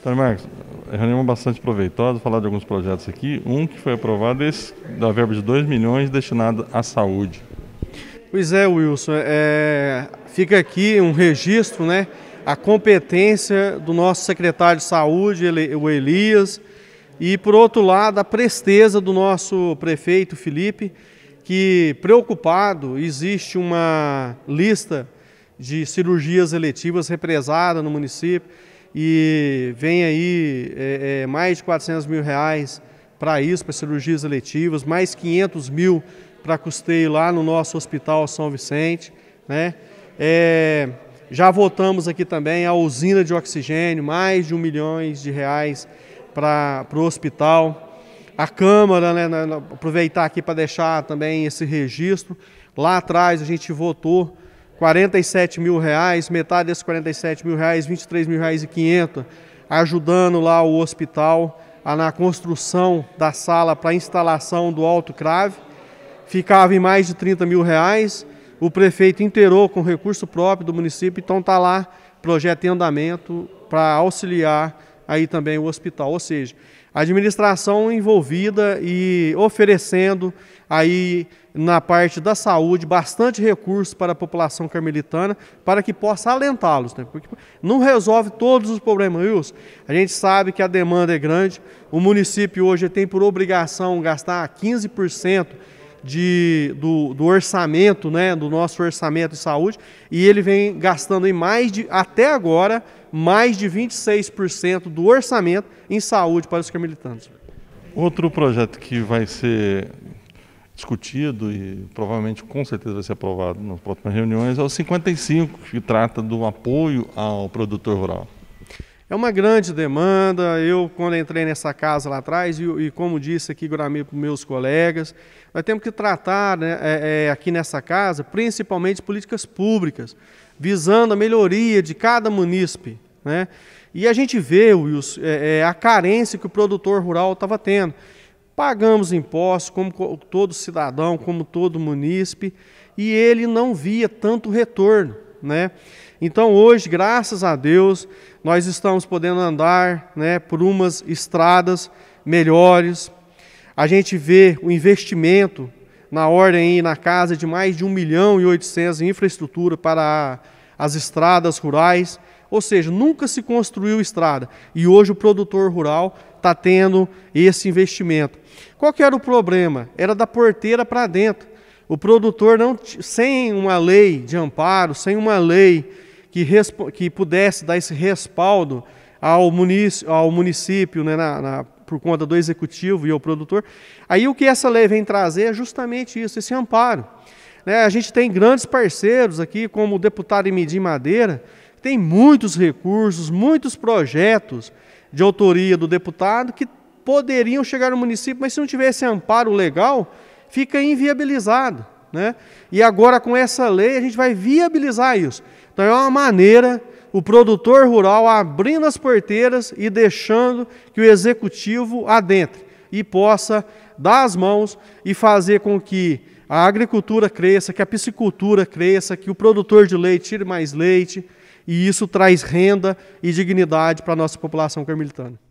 Então, Marcos, reunião bastante proveitosa, falar de alguns projetos aqui. Um que foi aprovado, esse da verba de 2 milhões destinado à saúde. Pois é, Wilson, é, fica aqui um registro, né? A competência do nosso secretário de saúde, ele, o Elias, e por outro lado, a presteza do nosso prefeito Felipe, que preocupado, existe uma lista de cirurgias eletivas represada no município e vem aí é, é, mais de 400 mil reais para isso, para cirurgias eletivas, mais 500 mil para custeio lá no nosso Hospital São Vicente. Né? É, já votamos aqui também a usina de oxigênio, mais de um milhão de reais para o hospital. A Câmara, né, aproveitar aqui para deixar também esse registro. Lá atrás a gente votou 47 mil reais, metade desses 47 mil reais, 23 mil reais e 500, ajudando lá o hospital na construção da sala para instalação do crave. Ficava em mais de 30 mil reais. O prefeito interou com recurso próprio do município, então está lá projeto em andamento para auxiliar aí também o hospital, ou seja, a administração envolvida e oferecendo aí na parte da saúde bastante recursos para a população carmelitana para que possa alentá-los, né? porque não resolve todos os problemas, A gente sabe que a demanda é grande, o município hoje tem por obrigação gastar 15% de, do, do, orçamento, né, do nosso orçamento de saúde, e ele vem gastando em mais de, até agora, mais de 26% do orçamento em saúde para os carmelitanos. Outro projeto que vai ser discutido e provavelmente com certeza vai ser aprovado nas próximas reuniões é o 55, que trata do apoio ao produtor rural. É uma grande demanda. Eu, quando entrei nessa casa lá atrás, e, e como disse aqui para meus colegas, nós temos que tratar né, é, é, aqui nessa casa, principalmente políticas públicas, visando a melhoria de cada munícipe. Né? E a gente vê Wilson, é, é a carência que o produtor rural estava tendo. Pagamos impostos, como todo cidadão, como todo munícipe, e ele não via tanto retorno né? Então hoje, graças a Deus, nós estamos podendo andar, né, por umas estradas melhores. A gente vê o investimento na ordem aí, na casa de mais de 1 milhão e 800 em infraestrutura para as estradas rurais, ou seja, nunca se construiu estrada e hoje o produtor rural está tendo esse investimento. Qual que era o problema? Era da porteira para dentro. O produtor, não, sem uma lei de amparo, sem uma lei que, que pudesse dar esse respaldo ao município, ao município né, na, na, por conta do executivo e ao produtor, aí o que essa lei vem trazer é justamente isso, esse amparo. Né, a gente tem grandes parceiros aqui, como o deputado Imidim Madeira, que tem muitos recursos, muitos projetos de autoria do deputado que poderiam chegar no município, mas se não tivesse amparo legal, fica inviabilizado. Né? E agora, com essa lei, a gente vai viabilizar isso. Então, é uma maneira o produtor rural abrindo as porteiras e deixando que o executivo adentre e possa dar as mãos e fazer com que a agricultura cresça, que a piscicultura cresça, que o produtor de leite tire mais leite, e isso traz renda e dignidade para a nossa população carmelitana.